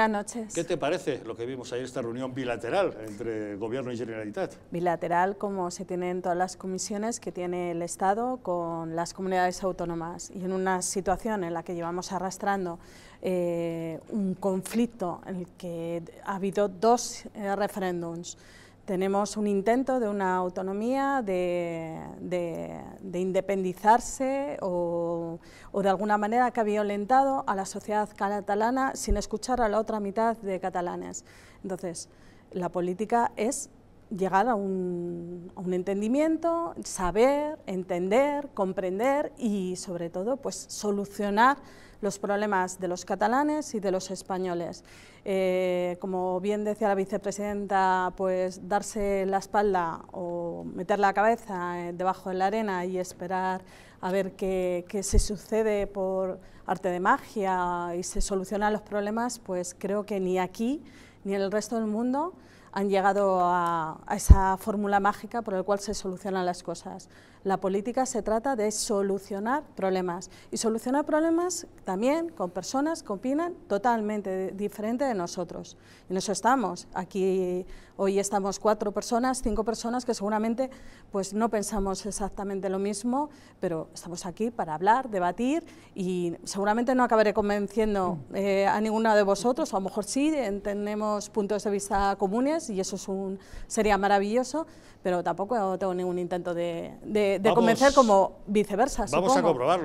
Buenas noches. ¿Qué te parece lo que vimos ayer, esta reunión bilateral entre Gobierno y Generalitat? Bilateral, como se tiene en todas las comisiones que tiene el Estado con las comunidades autónomas. Y en una situación en la que llevamos arrastrando eh, un conflicto en el que ha habido dos eh, referéndums. Tenemos un intento de una autonomía, de independizarse o o, de alguna manera que ha violentado a la sociedad catalana sin escuchar a la otra mitad de catalanes. Entonces, la política es llegar a un, entendimiento, saber, entender, comprender y sobre todo pues solucionar los problemas de los catalanes y de los españoles. Eh, como bien decía la vicepresidenta, pues darse la espalda o meter la cabeza eh, debajo de la arena y esperar a ver qué, qué se sucede por arte de magia y se solucionan los problemas, pues creo que ni aquí ni en el resto del mundo han llegado a, esa fórmula mágica por la cual se solucionan las cosas. La política se trata de solucionar problemas y solucionar problemas también con personas que opinan totalmente diferente de nosotros. Y en eso estamos. Aquí hoy estamos cuatro personas, cinco personas que seguramente pues, no pensamos exactamente lo mismo, pero estamos aquí para hablar, debatir y seguramente no acabaré convenciendo mm. eh, a ninguno de vosotros, o a lo mejor sí, eh, tenemos puntos de vista comunes, y eso es un, sería maravilloso, pero tampoco tengo ningún intento de, convencer como viceversa. Vamos a comprobarlo.